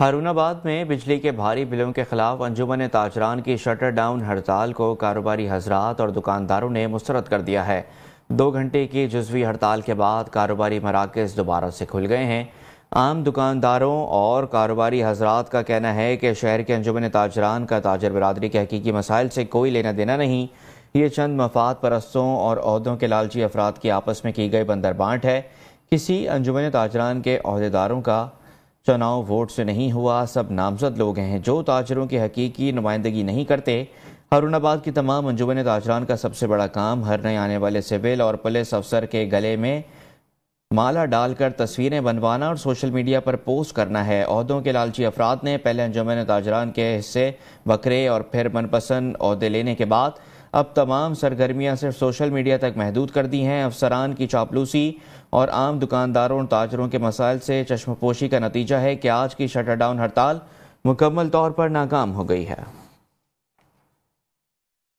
हारूनाबाद में बिजली के भारी बिलों के खिलाफ अंजुमन ताजरान की शटर डाउन हड़ताल को कारोबारी हजरात और दुकानदारों ने मुस्रद कर दिया है दो घंटे की जजवी हड़ताल के बाद कारोबारी मराकज़ दोबारा से खुल गए हैं आम दुकानदारों और कारोबारी हजरात का कहना है कि शहर के अंजुमन ताजरान का ताजर बरदरी के हकीकी मसाइल से कोई लेना देना नहीं ये चंद मफाद परस्तों और अहदों के लालची अफराद की आपस में की गई बंदर बांट है किसी अंजुमन ताजरान के अहदेदारों का चुनाव वोट से नहीं हुआ सब नामजद लोग हैं जो ताजरों की हकीकी नुमाइंदगी नहीं करते आबाद की तमाम अंजुमन ताजरान का सबसे बड़ा काम हर नए आने वाले सिविल और पुलिस अफसर के गले में माला डालकर तस्वीरें बनवाना और सोशल मीडिया पर पोस्ट करना है अहदों के लालची अफराद ने पहले अंजुमन ताजरान के हिस्से बकरे और फिर मनपसंद अहदे लेने के बाद अब तमाम सरगर्मियां सिर्फ सोशल मीडिया तक महदूद कर दी हैं अफसरान की चापलूसी और आम दुकानदारों और ताजरों के मसाइल से चश्मपोशी का नतीजा है कि आज की शटर डाउन हड़ताल मुकम्मल तौर पर नाकाम हो गई है